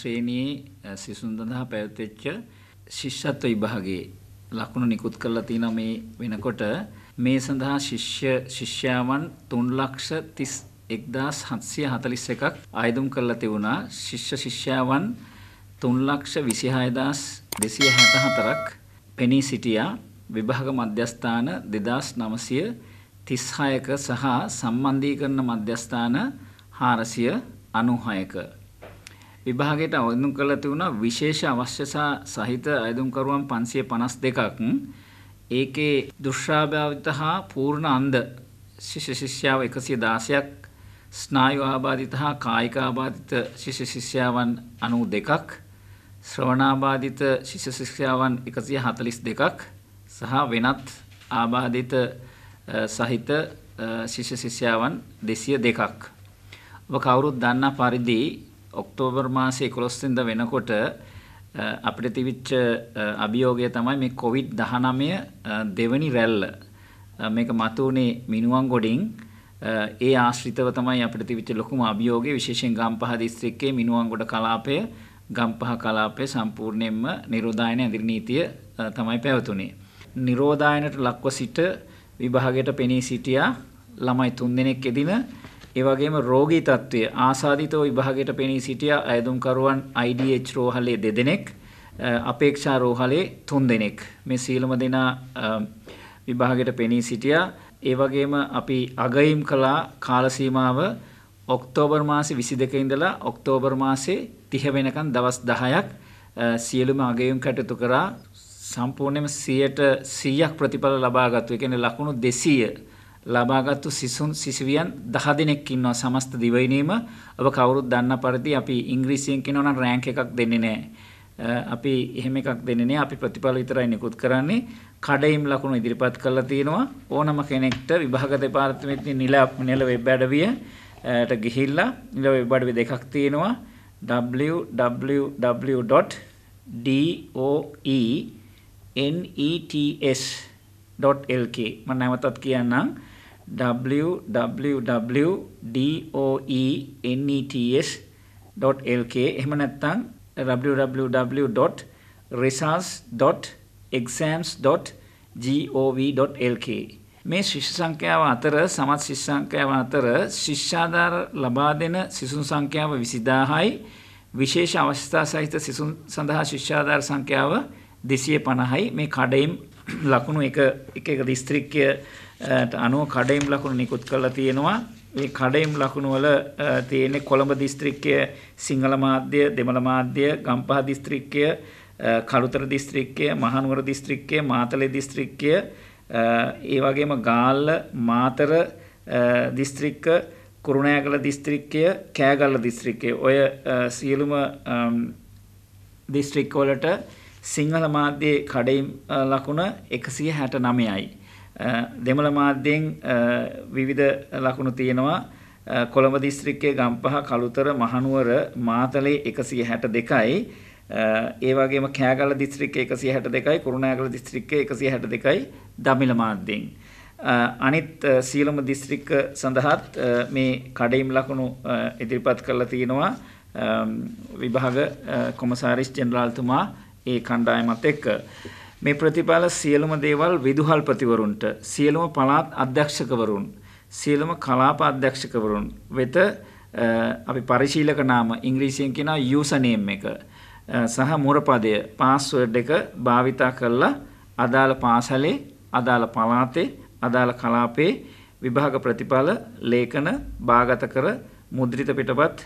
ශ්‍රේණියේ සිසුන් සඳහා පැවතෙච්ච ශිෂ්‍යත්ව විභාගයේ ලකුණු නිකුත් කරලා තියෙනවා මේ වෙනකොට මේ සඳහා ශිෂ්‍ය ශිෂ්‍යාවන් 331741ක් ආයදුම් කරලා තිබුණා ශිෂ්‍ය ශිෂ්‍යාවන් 326264ක් පෙනී සිටියා විභාග මධ්‍යස්ථාන 2936ක සහ සම්බන්ධීකරණ මධ්‍යස්ථාන 496ක විභාගයට අවඳුන් කරලා තිබුණා විශේෂ අවශ්‍යතා සහිත අයදුම්කරුවන් 552ක් ඒකේ දුෂ්‍රාභාවිත හා පූර්ණ අන්ධ ශිෂ්‍ය ශිෂ්‍යාව 116ක් ස්නායු ආබාධිත හා කායික ආබාධිත ශිෂ්‍ය ශිෂ්‍යාවන් 92ක් ශ්‍රවණාබාධිත ශිෂ්‍ය ශිෂ්‍යාවන් 142ක් සහ වෙනත් ආබාධිත සහිත ශිෂ්‍ය ශිෂ්‍යාවන් 202ක් ඔබ කවුරුත් දන්නා පරිදි ඔක්තෝබර් මාසේ එකොළොස්සින්ද වෙනකොට අපිට තිවිච්ච අභියෝගය තමයි මේ කොවිඩ් දහනමය දෙවනි රැල්ල මේක මතුවනේ මිනුවන් ගොඩින් ඒ ආශ්‍රිතව තමයි අපිට තිවිච්ච ලොකුම අභියෝගය විශේෂෙන් ගම්පහ දිස්ත්‍රික්කේ මිනුවන් ගොඩ කලාපය ගම්පහ කලාපය සම්පූර්ණයෙන්ම නිරෝධායන ඇදිරි නීතිය තමයි පැවතුනේ. නිරෝධායනට ලක්ව සිට විභාගයට පෙනී සිටියා ළමයි තුන් දෙනෙක් එදින ඒ වගේම රෝගී තත්ත්වය ආසාධිතව විභාගයට පෙනී සිටිය අයදුම්කරුවන් IDH රෝහලේ දෙදෙනෙක් අපේක්ෂා රෝහලේ තුන් දෙනෙක් මේ සීලම දෙනා විභාගයට පෙනී සිටියා ඒ වගේම අපි අගයිම් කළා කාලසීමාව ඔක්තෝබර් මාසේ 22 ඉඳලා ඔක්තෝබර් මාසේ 30 වෙනකන් දවස් 10ක් සියලුම අගයුම් කටයුතු කරා සම්පූර්ණයෙන්ම 100ට 100ක් ප්‍රතිඵල ලබා ගත්තා. ඒ කියන්නේ ලකුණු 200 ලබාගත්තු සිසුන් සිසිවියන් දහ දෙනෙක් ඉන්නවා සමස්ත දිවයිනීම ඔබ කවුරුත් දන්න පරිදි අපි ඉංග්‍රීසියෙන් කියනවනම් රෑන්ක් එකක් දෙන්නේ නැහැ. අපි එහෙම එකක් දෙන්නේ නැහැ. අපි ප්‍රතිඵල විතරයි නිකුත් කරන්නේ. කඩයිම් ලකුණු ඉදිරිපත් කරලා තියෙනවා. ඕනම කෙනෙක්ට විභාග දෙපාර්තමේන්තුවේ නිල නිල වෙබ් අඩවියට ගිහිල්ලා නිල වෙබ් අඩවිය දෙකක් තියෙනවා. www.doe nets www.doe.lk මම නැවතත් කියන්නම් www.doenets.lk එහෙම නැත්නම් www.results.exams.gov.lk මේ ශිෂ්‍ය සංඛ්‍යාව අතර සමත් ශිෂ්‍ය සංඛ්‍යාව අතර ශිෂ්‍යාධාර ලබා දෙන සිසුන් සංඛ්‍යාව 20000යි විශේෂ අවස්ථා සහිත සිසුන් සඳහා ශිෂ්‍යාධාර සංඛ්‍යාව 250යි මේ කඩේම් ලකුණු එක එක එක දිස්ත්‍රික්කයට අනුව කඩේම් ලකුණු නිකුත් කරලා තියෙනවා. ඒ කඩේම් ලකුණු වල තියෙන්නේ කොළඹ දිස්ත්‍රික්කය, සිංහල මාධ්‍ය, දෙමළ මාධ්‍ය, ගම්පහ දිස්ත්‍රික්කය, කළුතර දිස්ත්‍රික්කය, මහනුවර දිස්ත්‍රික්කය, මාතලේ දිස්ත්‍රික්කය, ඒ වගේම ගාල්ල, මාතර දිස්ත්‍රික්ක කුරුණෑගල දිස්ත්‍රික්කය කෑගල්ල දිස්ත්‍රික්කය ඔය සියලුම දිස්ත්‍රික්කවලට සිංහල මාධ්‍යයේ කඩයිම් ලකුණ එකසිය හැට නමයයි. දෙමළ මාධ්‍යයෙන් විවිධ ලකුණු තියෙනවා කොළඹ දිස්ත්‍රික්කයේ ගම්පහ කළුතර මහනුවර මාතලේ එකසිය හැට දෙකයි. ඒවගේම කෑගල දිස්ත්‍රික්ක එකසිය හැට දෙකයි කුරුණෑගල දිස්ත්‍රික්ක එකසිය හැට දෙකයි දමිළ මාධ්‍යෙන්. අනිත් සීලම දිස්ත්‍රික්ක සඳහාත් මේ කඩයිම් ලකුණු ඉදිරිපත් කරලා තියෙනවා විභාග කොමසාරිස් ජෙනරාල්තුමා ඒ කණ්ඩායමත් එක්ක මේ ප්‍රතිඵල සියලුම දේවල් විදුහල්පතිවරුන්ට සියලුම පළාත් අධ්‍යක්ෂකවරුන් සියලුම කලාප අධ්‍යක්ෂකවරුන් වෙත අපි පරිශීලක නාම ඉංග්‍රීසියෙන් කියනවා යූසර් නේම් එක සහ මුරපදය පාස්වර්ඩ් එක භාවිතා කරලා අදාළ පාසලේ අදාළ පළාතේ අදාළ කලාපේ විභාග ප්‍රතිඵල ලේඛන භාගත කර මුද්‍රිත පිටපත්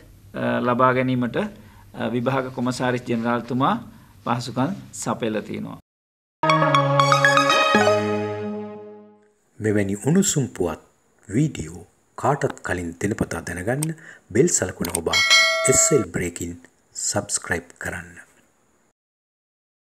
ලබා ගැනීමට විභාග කොමසාරිස් ජෙනරාල්තුමා පහසුකම් සපයලා තියෙනවා. මෙවැනි උණුසුම් පුවත් වීඩියෝ කාටත් කලින් දෙනපතා දැනගන්න බෙල් සලකුණ ඔබ SL Breaking සබස්ක්‍රයිබ් කරන්න.